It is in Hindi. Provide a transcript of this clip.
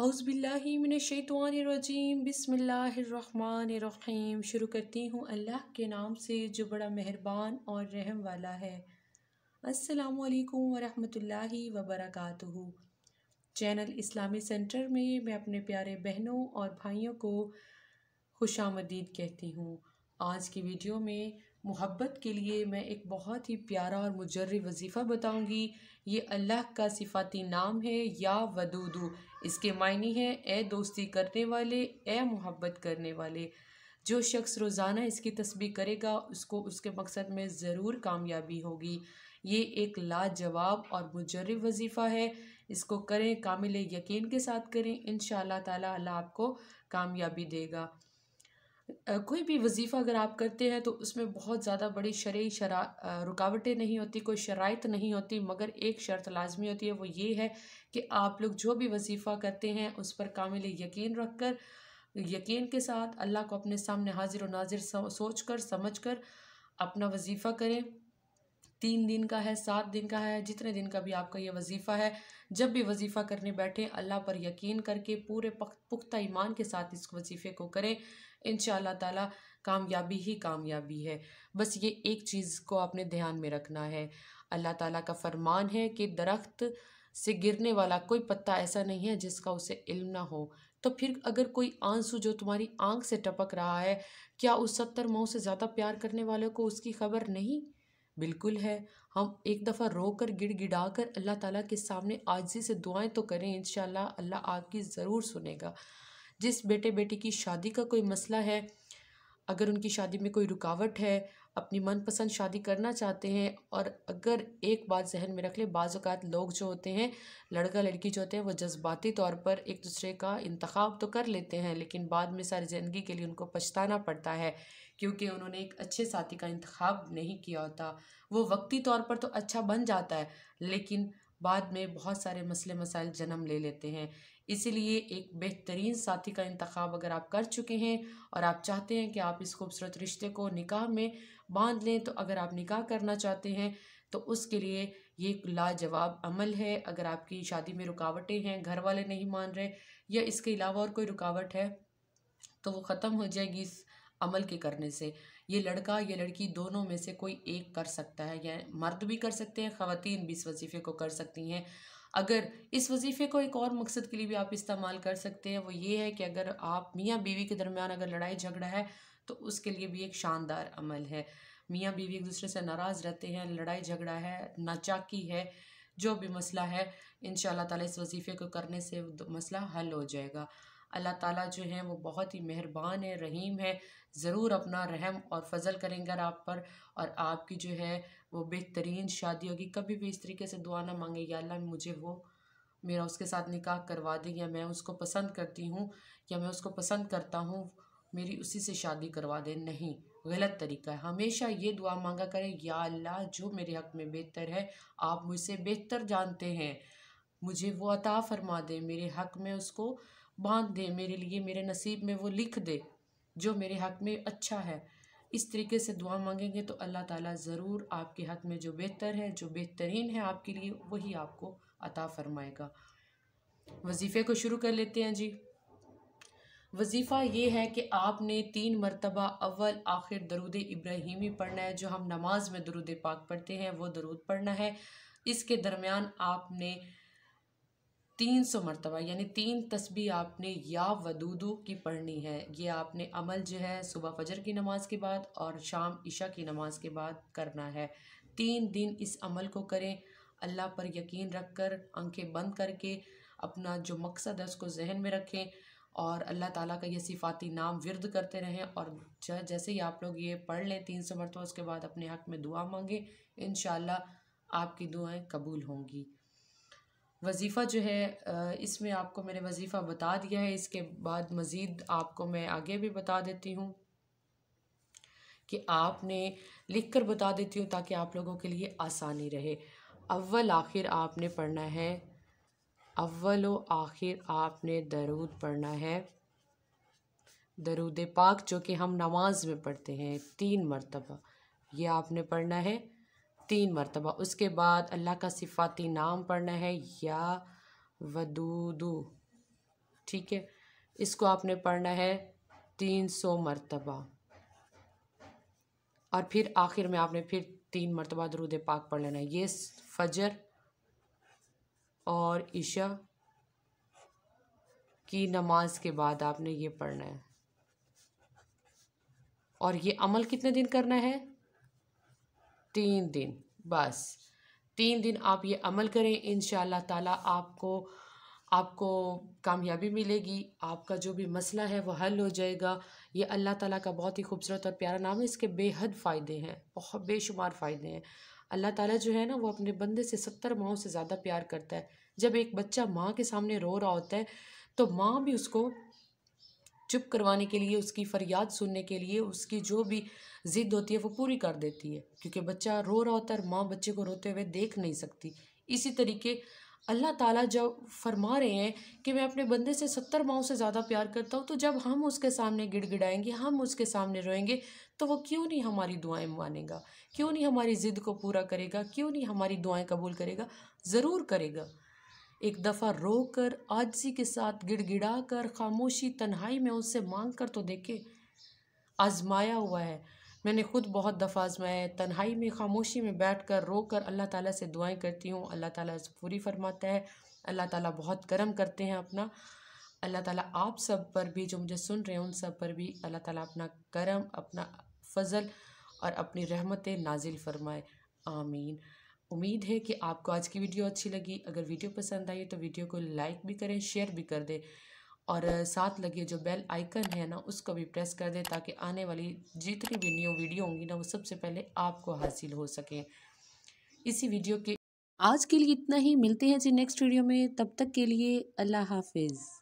अउज़बिल्लिमिनशैतवानरजीम बिसमीम शुरू करती हूँ अल्लाह के नाम से जो बड़ा मेहरबान और रहम वाला है असलकम वरहमतुल्लाहि वबरकातुहू चैनल इस्लामी सेंटर में मैं अपने प्यारे बहनों और भाइयों को खुश आमदीद कहती हूँ आज की वीडियो में मोहब्बत के लिए मैं एक बहुत ही प्यारा और मुजर वजीफ़ा बताऊंगी ये अल्लाह का सिफाती नाम है या वदूदू इसके मायने हैं ए दोस्ती करने वाले ए मोहब्बत करने वाले जो शख्स रोज़ाना इसकी तस्वीर करेगा उसको उसके मकसद में ज़रूर कामयाबी होगी ये एक लाजवाब और मुजर वजीफ़ा है इसको करें कामिल यकीन के साथ करें इन शाह आपको कामयाबी देगा कोई भी वजीफ़ा अगर आप करते हैं तो उसमें बहुत ज़्यादा बड़ी शरय शरा रुकावटें नहीं होती कोई शराइत नहीं होती मगर एक शर्त लाजमी होती है वो ये है कि आप लोग जो भी वजीफ़ा करते हैं उस पर कामिल यकीन रख कर यकीन के साथ अल्लाह को अपने सामने हाजिर व नाजिर सोच कर समझ कर अपना वजीफ़ा करें तीन दिन का है सात दिन का है जितने दिन का भी आपका ये वजीफ़ा है जब भी वजीफ़ा करने बैठे अल्लाह पर यकीन करके पूरे पुख्ता ईमान के साथ इस वजीफ़े को करें इन ताला कामयाबी ही कामयाबी है बस ये एक चीज़ को आपने ध्यान में रखना है अल्लाह ताला का फरमान है कि दरख्त से गिरने वाला कोई पत्ता ऐसा नहीं है जिसका उसे इल्म ना हो तो फिर अगर कोई आंसू जो तुम्हारी आंख से टपक रहा है क्या उस सत्तर माओ से ज़्यादा प्यार करने वाले को उसकी खबर नहीं बिल्कुल है हम एक दफ़ा रो कर गिड़ गिड़ा कर अल्लाह ताला के सामने आजी से दुआएं तो करें इन अल्लाह आपकी ज़रूर सुनेगा जिस बेटे बेटी की शादी का कोई मसला है अगर उनकी शादी में कोई रुकावट है अपनी मनपसंद शादी करना चाहते हैं और अगर एक बात जहन में रख ले बाज़ात लोग जो होते हैं लड़का लड़की जो होते हैं वो जज्बाती तौर पर एक दूसरे का इंतखब तो कर लेते हैं लेकिन बाद में सारी ज़िंदगी के लिए उनको पछताना पड़ता है क्योंकि उन्होंने एक अच्छे साथी का इंतखब नहीं किया होता वो वक्ती तौर पर तो अच्छा बन जाता है लेकिन बाद में बहुत सारे मसले मसाइल जन्म ले लेते हैं इसीलिए एक बेहतरीन साथी का इंतखब अगर आप कर चुके हैं और आप चाहते हैं कि आप इस खूबसूरत रिश्ते को निकाह में बांध लें तो अगर आप निकाह करना चाहते हैं तो उसके लिए ये लाजवाब अमल है अगर आपकी शादी में रुकावटें हैं घर वाले नहीं मान रहे या इसके अलावा और कोई रुकावट है तो वो ख़त्म हो जाएगी इस अमल के करने से ये लड़का ये लड़की दोनों में से कोई एक कर सकता है या मर्द भी कर सकते हैं ख़वातीन भी इस वजीफ़े को कर सकती हैं अगर इस वजीफ़े को एक और मकसद के लिए भी आप इस्तेमाल कर सकते हैं वो ये है कि अगर आप मियाँ बीवी के दरमियान अगर लड़ाई झगड़ा है तो उसके लिए भी एक शानदार अमल है मियाँ बीवी एक दूसरे से नाराज़ रहते हैं लड़ाई झगड़ा है नाचाकी है जो भी मसला है इन ताला इस वजीफ़े को करने से मसला हल हो जाएगा अल्लाह ताला जो है वो बहुत ही मेहरबान है रहीम है ज़रूर अपना रहम और फजल करेंगे आप पर और आपकी जो है वो बेहतरीन शादी होगी कभी भी इस तरीके से दुआ ना मांगे या अल्लाह मुझे वो मेरा उसके साथ निकाह करवा दे या मैं उसको पसंद करती हूँ या मैं उसको पसंद करता हूँ मेरी उसी से शादी करवा दे नहीं गलत तरीका है हमेशा ये दुआ मांगा करें या अल्लाह जो मेरे हक़ में बेहतर है आप मुझसे बेहतर जानते हैं मुझे वो अता फरमा दे मेरे हक़ में उसको बांध दे मेरे लिए मेरे नसीब में वो लिख दे जो मेरे हक़ में अच्छा है इस तरीके से दुआ मांगेंगे तो अल्लाह ताला ज़रूर आपके हक़ में जो बेहतर है जो बेहतरीन है आपके लिए वही आपको अता फरमाएगा वजीफ़े को शुरू कर लेते हैं जी वजीफ़ा ये है कि आपने तीन मरतबा अव्वल आखिर दरुद इब्राहिमी पढ़ना है जो हम नमाज में दरुद पाक पढ़ते हैं वो दरूद पढ़ना है इसके दरमियान आपने तीन सौ मरतबा यानी तीन तस्बी आपने या वदूदू की पढ़नी है ये आपने अमल जो है सुबह फजर की नमाज के बाद और शाम इशा की नमाज के बाद करना है तीन दिन इस अमल को करें अल्लाह पर यकीन रख कर आंखें बंद करके अपना जो मकसद है उसको जहन में रखें और अल्लाह ताला का ये सिफाती नाम विरद करते रहें और जैसे ही आप लोग ये पढ़ लें तीन सौ मरतबा उसके बाद अपने हक में दुआ मांगें इन आपकी दुआएँ कबूल होंगी वजीफ़ा जो है इसमें आपको मैंने वजीफ़ा बता दिया है इसके बाद मज़ीद आपको मैं आगे भी बता देती हूँ कि आपने लिख कर बता देती हूँ ताकि आप लोगों के लिए आसानी रहे अव्वल आखिर आपने पढ़ना है अव्वल व आखिर आपने दरूद पढ़ना है दरूद पाक जो कि हम नमाज में पढ़ते हैं तीन मरतबा ये आपने पढ़ना है तीन मरतबा उसके बाद अल्लाह का सिफाती नाम पढ़ना है या वदूदू ठीक है इसको आपने पढ़ना है तीन सौ मरतबा और फिर आखिर में आपने फिर तीन मरतबा दरूद पाक पढ़ लेना है ये फजर और ईशा की नमाज के बाद आपने ये पढ़ना है और ये अमल कितने दिन करना है तीन दिन बस तीन दिन आप ये अमल करें इन ताला आपको आपको कामयाबी मिलेगी आपका जो भी मसला है वह हल हो जाएगा ये अल्लाह ताला का बहुत ही खूबसूरत और प्यारा नाम है इसके बेहद फ़ायदे हैं बहुत बेशुमार फ़ायदे हैं अल्लाह ताला जो है ना वो अपने बंदे से सत्तर माओ से ज़्यादा प्यार करता है जब एक बच्चा माँ के सामने रो रहा होता है तो माँ भी उसको चुप करवाने के लिए उसकी फरियाद सुनने के लिए उसकी जो भी ज़िद्द होती है वो पूरी कर देती है क्योंकि बच्चा रो रहा होता है और माँ बच्चे को रोते हुए देख नहीं सकती इसी तरीके अल्लाह ताला जब फरमा रहे हैं कि मैं अपने बंदे से सत्तर माओ से ज़्यादा प्यार करता हूँ तो जब हम उसके सामने गिड़गिड़ाएंगे हम उसके सामने रोएंगे तो वो क्यों नहीं हमारी दुआएं मानेगा क्यों नहीं हमारी ज़िद को पूरा करेगा क्यों नहीं हमारी दुआएं कबूल करेगा ज़रूर करेगा एक दफ़ा रोकर आजसी के साथ गिड़गिड़ा कर खामोशी तन्हाई में उससे मांग कर तो देखे आजमाया हुआ है मैंने खुद बहुत दफ़ा आजमाया है तन्हाई में खामोशी में बैठ कर रो कर अल्लाह ताली से दुआएँ करती हूँ अल्लाह ताली से पूरी फरमाता है अल्लाह ताली बहुत करम करते हैं अपना अल्लाह ताला आप सब पर भी जो मुझे सुन रहे हैं उन सब पर भी अल्लाह ताला अपना करम अपना फजल और अपनी रहमतें नाजिल फरमाए आमीन उम्मीद है कि आपको आज की वीडियो अच्छी लगी अगर वीडियो पसंद आई तो वीडियो को लाइक भी करें शेयर भी कर दें और साथ लगे जो बेल आइकन है ना उसको भी प्रेस कर दें ताकि आने वाली जितनी भी न्यू वीडियो होंगी ना वो सबसे पहले आपको हासिल हो सके इसी वीडियो के आज के लिए इतना ही मिलते हैं जी नेक्स्ट वीडियो में तब तक के लिए अल्लाह हाफिज़